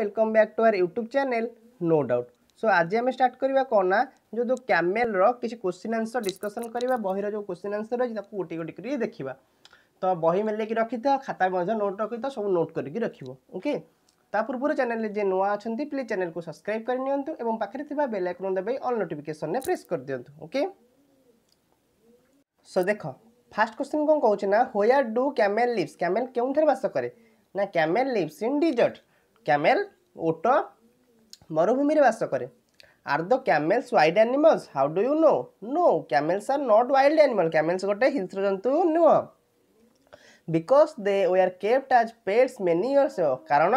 Welcome back to our YouTube channel no doubt so ଆଜି ଆମେ start କରିବା କ'ଣ ନା ଯେଉଁ ଯେଉଁ କ୍ୟାମେଲ୍ର କିଛି କ୍ୱେଶ୍ଚିନ୍ ଆନ୍ସର୍ ଡିସ୍କସନ୍ କରିବା ବହିର ଯେଉଁ କ୍ୱେଶ୍ଚିନ୍ ଆନ୍ସର୍ ରହିଛି ତାକୁ ଗୋଟି ଗୋଟି କରି ଦେଖିବା ତ ବହି ମେଲେଇକି ରଖିଥାଅ ଖାତା ମଧ୍ୟ ନୋଟ୍ ରଖିଥାଅ ସବୁ ନୋଟ୍ କରିକି ରଖିବ ଓକେ ତା ପୂର୍ବରୁ ଚ୍ୟାନେଲ୍ରେ ଯିଏ ନୂଆ ଅଛନ୍ତି ପ୍ଲିଜ୍ ଚ୍ୟାନେଲ୍କୁ ସବସ୍କ୍ରାଇବ୍ କରିନିଅନ୍ତୁ ଏବଂ ପାଖରେ ଥିବା ବେଲ୍ ଆଇକନ୍ ଦବାଇ ଅଲ୍ ନୋଟିଫିକେସନ୍ରେ ପ୍ରେସ୍ କରିଦିଅନ୍ତୁ ଓକେ ସୋ ଦେଖ ଫାର୍ଷ୍ଟ କ୍ୱେଶ୍ଚିନ୍ କ'ଣ କହୁଛି ନା where do camel lives camel କେଉଁଠାରେ ବାସ କରେ ନା camel lives in desert camel ওট মরুভূমিরে বাস করে are the camels wild animals how do you know no camels are not wild animal camels গোটে হিংস্রজন্তু নুহ because they were kept as pets many years কারণ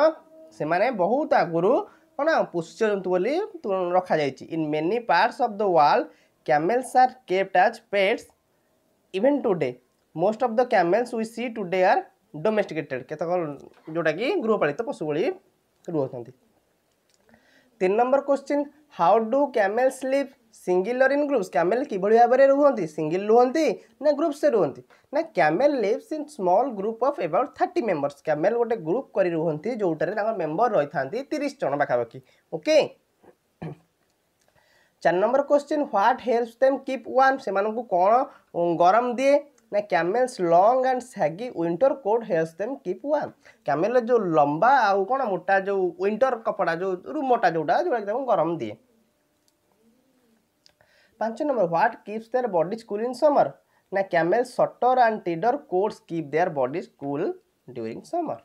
সেমানে বহুত আগুরু କ'ଣ ପୁଷ୍ୟଜନ୍ତୁ ବୋଲି ରଖାଯାଇଛି in many parts of the world camels are kept as pets even today most of the camels we see today are domesticated କେତେକ ଯେଉଁଟାକି ଗୃହପାଳିତ ପଶୁ ଭଳି रुंत तीन number question how do camel sleep single or in groups camel किभली भाव में रुहतं single रुहतं ना ग्रुप्स से रुहत ना camel lives in small group of about thirty members camel गोटे ग्रुप कर रुहत जोटे मेम्बर रही था तीस जन पाखापाखि ओके चार number question what help them keep warm से कौन गरम दिए ना camels long and saggy winter coat हेयर स्टेम कीप वार्म कैमेल जो लंबा आउ कौन मोटा जो विंटर कपड़ा जो मोटा जोटा जोटा गरम दिए पांच number what keeps their bodies cool in summer ना camel shorter and thinner coats keep their bodies cool during summer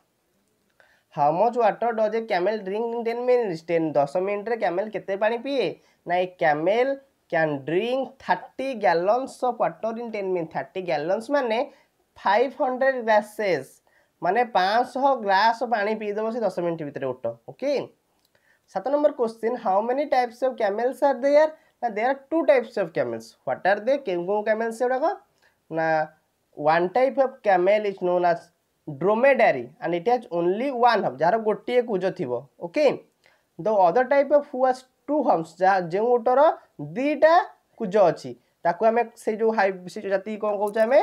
how much water does a camel drink in ten minutes ten दस मिनिट्रे कैमेल केते पानी पिए ना a camel drink thirty gallons of water in ten minute thirty gallons मान five hundred glasses माने 500 glass पा पीदेव से दस मिनट भितर उठ ओके सत number question how many types of camels are there ना there are two types of camels what are they के कैमेल्स गुड़ाक ना one type of camel is known as dromedary and it has only one hump जार गोटे कूज थी okay the other type of हू two হর্মস যা যে ওটর দুইটা কুজ অছি তাকে আমি সেই যে হাই সেই যে জাতি কম কৌছে আমি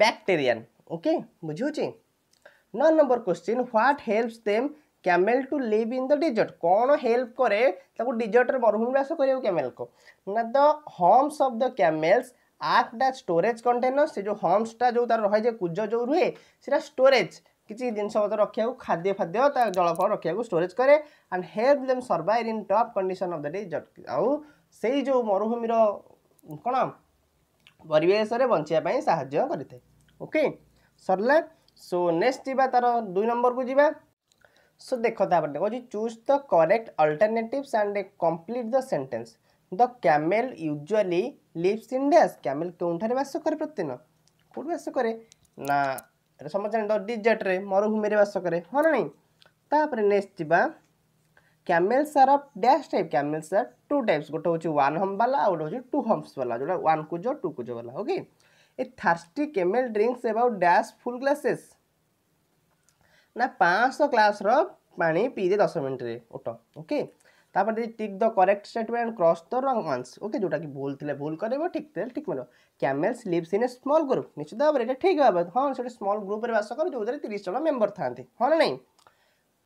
ব্যাকটেরিয়ান ওকে বুঝিছি নয় number question what helps them camel to live in the desert কোণ হেল্প করে তাকে ডিজর্টরে মরুভূমি বাস করিব ক্যামেলকে না দ হর্মস of the camels act as storage container সে যে হর্মসটা যে তার রয়ে যে কুজ যে রুহে সেটা স্টোরেজ କିଛି ଜିନିଷ ପତ୍ର ରଖିବାକୁ ଖାଦ୍ୟ ଫାଦ୍ୟ ତା ଜଳଫଳ ରଖିବାକୁ ଷ୍ଟୋରେଜ୍ କରେ and help them survive in tough condition of the desert ଆଉ ସେଇ ଯେଉଁ ମରୁଭୂମିର କ'ଣ ପରିବେଶରେ ବଞ୍ଚିବା ପାଇଁ ସାହାଯ୍ୟ କରିଥାଏ ଓକେ ସରିଲା ସୋ ନେକ୍ସଟ ଯିବା ତା'ର ଦୁଇ ନମ୍ବରକୁ ଯିବା ସୋ ଦେଖ ତାପରେ କହୁଛି choose the correct alternatives and complete the sentence the camel usually lives in dash camel କେଉଁଠାରେ ବାସ କରେ ପ୍ରତିଦିନ କେଉଁଠି ବାସ କରେ ନା ଏଇଟା ସମସ୍ତେ ଜାଣିଥିବ ଡିଜର୍ଟରେ ମରୁଭୂମିରେ ବାସ କରେ ହଁ ନା ନାହିଁ ତାପରେ ନେକ୍ସଟ ଯିବା camels are of dash type camels are two types ଗୋଟେ ହେଉଛି ୱାନ୍ ହମ୍ପ ବାଲା ଆଉ ଗୋଟେ ହେଉଛି ଟୁ ହମ୍ପସ୍ ବାଲା ଯେଉଁଟା ୱାନ୍ କୁଜ ଟୁ କୁଜ ବାଲା okay a thirsty camel drinks about dash full glasses ନା ପାଞ୍ଚଶହ ଗ୍ଲାସ୍ର ପାଣି ପିଇଦେ ଦଶ ମିନିଟ୍ରେ ଓଟ ଓକେ ତାପରେ ଯଦି tick the correct statement cross the wrong ones okay ଯେଉଁଟାକି ଭୁଲ ଥିଲେ ଭୁଲ କରିବ ଠିକ୍ ଥିଲେ ଠିକ୍ ମିଳିବ camels lives in a small group ନିଶ୍ଚିତ ଭାବରେ ଏଇଟା ଠିକ୍ ଭାବେ ହଁ ସେଠି ସ୍ମଲ୍ ଗ୍ରୁପ୍ରେ ବାସ କର ଯେଉଁଥିରେ ତିରିଶ ଜଣ ମେମ୍ବର ଥାନ୍ତି ହଁ ନା ନାହିଁ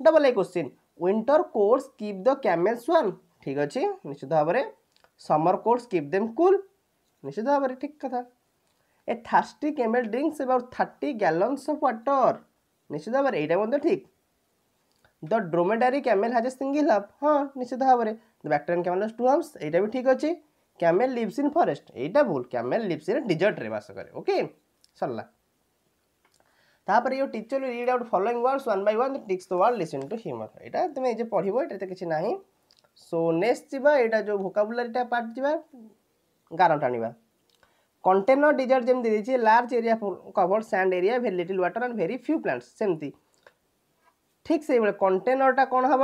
double a question winter coats keep the camels warm ଠିକ୍ ଅଛି ନିଶ୍ଚିତ ଭାବରେ summer coats keep them cool ନିଶ୍ଚିତ ଭାବରେ ଠିକ୍ କଥା a thirsty camel drinks about thirty gallons of water ନିଶ୍ଚିତ ଭାବରେ ଏଇଟା ମଧ୍ୟ ଠିକ୍ the dromedary camel has a single hump ହଁ ନିଶ୍ଚିତ ଭାବରେ the Bactrian camel has two humps ଏଇଟା ବି ଠିକ୍ ଅଛି କ୍ୟାମେଲ୍ ଲିଭ୍ସ ଇନ୍ ଫରେଷ୍ଟ ଏଇଟା ଭୁଲ କ୍ୟାମେଲ୍ ଲିଭ୍ସ ଇନ୍ ଡିଜର୍ଟରେ ବାସ କରେ ଓକେ ସରିଲା ତାପରେ ଇଏ teacher read out following words one by one ticks the word listen to humour ଏଇଟା ତୁମେ ଯେ ପଢ଼ିବ ଏଇଟା ତ କିଛି ନାହିଁ ସୋ ନେକ୍ସଟ ଯିବା ଏଇଟା ଯେଉଁ ଭୋକାବୁଲାରିଟା ପାର୍ଟ ଯିବା ଗାର ଟାଣିବା କଣ୍ଟେନର୍ ଡିଜର୍ଟ ଯେମିତି ଦେଇଛି large area covered sand area very little water and very few plants ସେମିତି ঠিক সেইভাবে কন্টেনরটা କ'ଣ ହେବ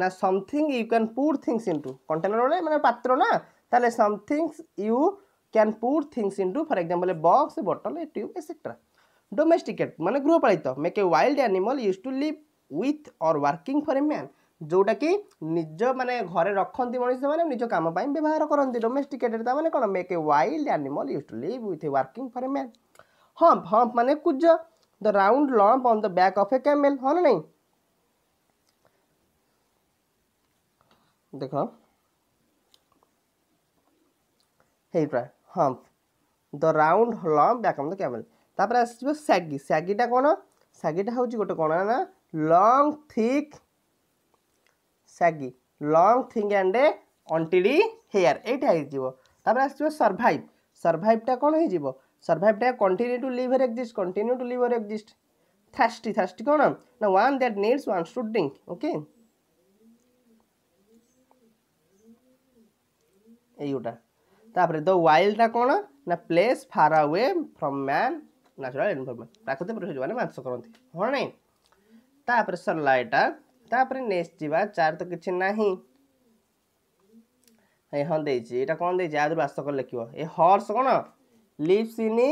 ନା something you can pour things into container ବୋଲେ ମାନେ ପାତ୍ର ନା ତାହେଲେ somethings you can pour things into for example a box bottle a tube etcetera domesticate ମାନେ ଗୃହପାଳିତ make a wild animal used to live with or working for a man ଯେଉଁଟାକି ନିଜ ମାନେ ଘରେ ରଖନ୍ତି ମଣିଷମାନେ ନିଜ କାମ ପାଇଁ ବ୍ୟବହାର କରନ୍ତି ଡୋମେଷ୍ଟିକେଟେଡ୍ ତା ମାନେ କ'ଣ make a wild animal used to live with working for a man hump hump ମାନେ କୁଜ the round lump on the back of a camel হলো নাই দেখো ହେଇଟା hump the round lump back of the camel ତାପରେ ଆସିଯିବ ସ୍ୟାଗି ସ୍ୟାଗିଟା କ'ଣ ସ୍ୟାଗିଟା ହେଉଛି ଗୋଟେ କ'ଣ ନା long thick saggy long thick and untidy hair ଏଇଟା ହେଇଯିବ ତାପରେ ଆସିଯିବ ସର୍ଭାଇଭ୍ ସର୍ଭାଇଭ୍ଟା କ'ଣ ହେଇଯିବ survive type continue to live or exist continue to live or exist thirsty thirsty kaun na one that needs wants to drink okay এই গোটা তাপরে দ ওয়াইল্ডটা কোণ না place far away from man natural environment প্রাকৃতিক পরিবেশ মানে বাস করতে হ্যাঁ নাই তাপরে সরলা এটা তাপরে নেক্সট যা চার তো কিছু না হ্যাঁ দেইছি এটা কোণ দেইছি আদর বাস করে লিখব এ হর্স কোণ লিভস ইনি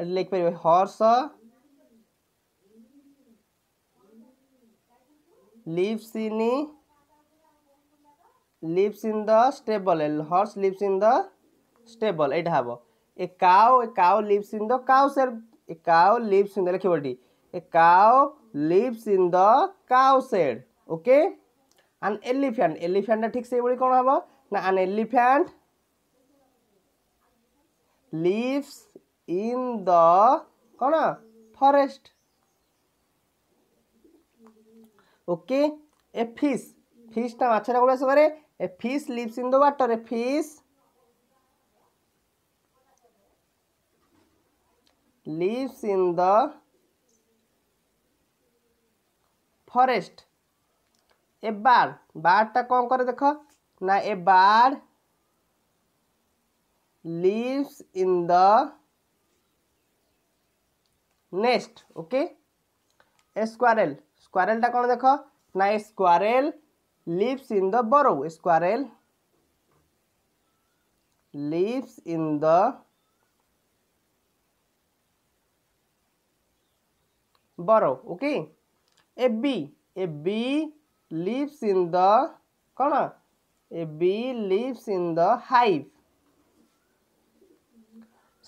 এটা লিখিপার হর্স লিভস ইনি lives in the stable horse lives in the stable ଏଇଟା ହେବ a cow a cow lives in the cow shed a cow lives in the ଲେଖିବ ଏଠି a cow lives in the cow shed okay an elephant ଏଲିଫ୍ୟାଣ୍ଟଟା ଠିକ୍ ସେଇଭଳି କ'ଣ ହେବ ନା ଆନ୍ ଏଲିଫ୍ୟାଣ୍ଟ লিভস ইন দ କ'ଣ ଫରେଷ୍ଟ ଓକେ ଏ ଫିସ୍ ଫିସ୍ଟା ମାଛଟା ଗୋଳିଆ ସମୟରେ a fish lives in the water a fish lives in the forest a bird bird টা কোন করে দেখো না a bird lives in the nest okay a squirrel स्क्वारेलटा କ'ଣ ଦେଖ ନା a squirrel lives in the burrow a squirrel lives in the burrow okay a bee a bee lives in the କ'ଣ a bee lives in the hive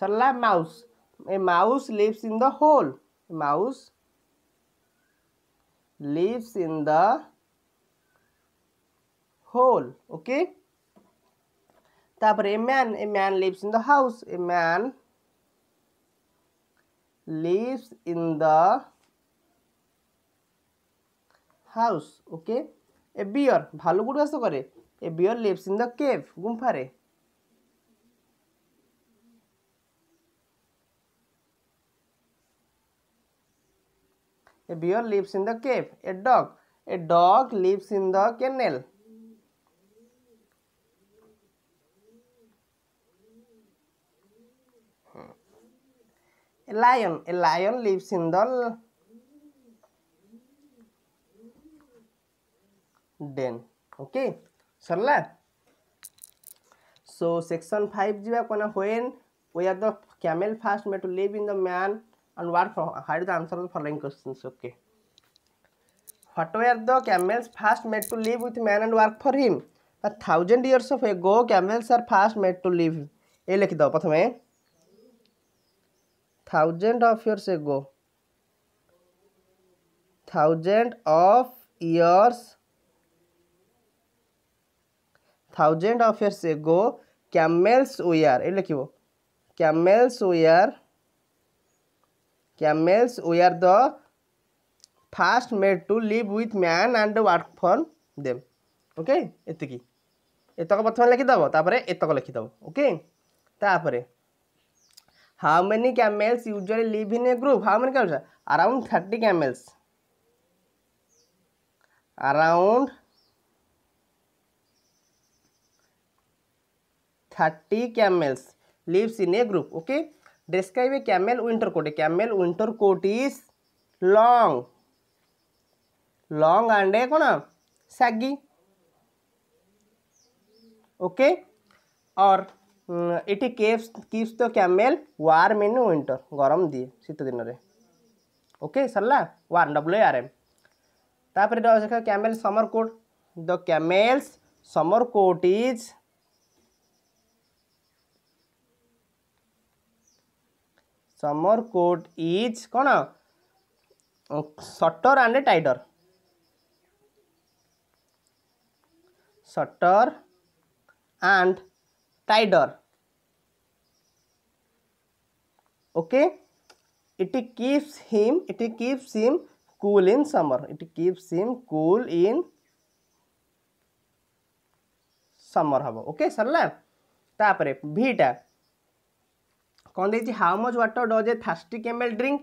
Sarla mouse. A mouse lives in the hole. A mouse lives in the hole. Okay. তারপরে a man. A man lives in the house. A man lives in the house. Okay. A bear. ভালো করে আসতে করে a bear lives in the cave গুম্ফারে a bear lives in the cave a dog a dog lives in the kennel lion a lion lives in the den okay Sarla so section five जी कौन when were are the camel first made to live in the man and work hide the answer of the following questions. Okay. What were the camels first made to live with man and work for him? A thousand years of ago, camels are first made to live. ये लिख दो प्रथमे thousand of years ago thousand of years thousand of years ago camels were ये लिख camels were camels मेल्स are the first made to live with man and work for them okay इतकी एतक प्रथम लिखिदेव तापर एतक लिखिदेव ओके how many camels usually live in a group how many camels around thirty camels around thirty camels lives in a group okay describe a camel winter coat a winter coat is is long long and a kona saggy और it keeps keeps the camel warm in winter गरम दिए शीत दिन में okay Sarla warm W R M तापर camel summer coat the camels summer coat is summer coat is कौन shorter and thinner shorter and thinner okay it keeps him it keeps him cool in summer it keeps him cool in summer hmm okay Sarla तापरे भीटा कौन दे how much व्टर does a thirty camel drink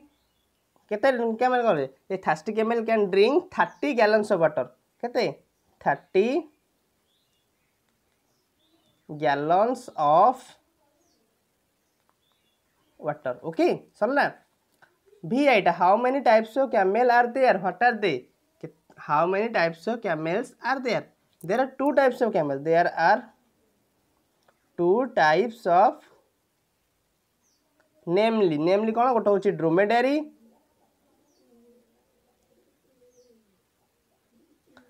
camel कह thirty camel क्या drink thirty gallon of water के thirty gallons of water okay सरला भी आईटा how many types of camel are there what are they how many types of camels are there there are two types of camel there are two types of namely namely कौन गोटे हूँ ड्रोमेडेरी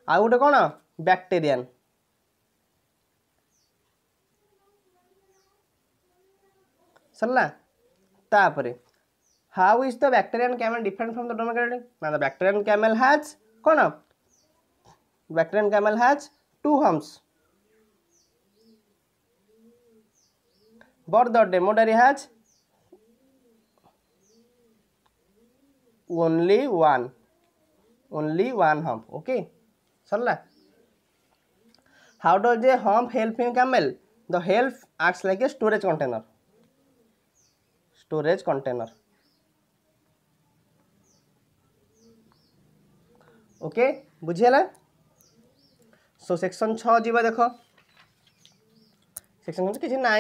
आ गोटे कौन bactrian सरला तापर how is the bactrian camel different from the dromedary ना bactrian camel has कौन bactrian camel has two humps but dromedary has only one only one hump okay ला how does a hump help you camel the help acts like a storage container storage container okay बुझीगला so section छ जी देख section किसी ना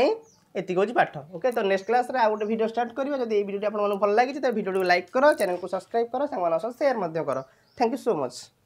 এটি হচ্ছে পাঠ ওকে তো নেক্সট ক্লাসে আউ গোটে ভিডিও স্টার্ট করবে যদি এই ভিডিওটি আপনার ভাল লাগিছে তো ভিডিওটি লাইক কর চ্যানেলকে সবসক্রাইব কর সে সেয়ার কর থ্যাংক ইউ সো মচ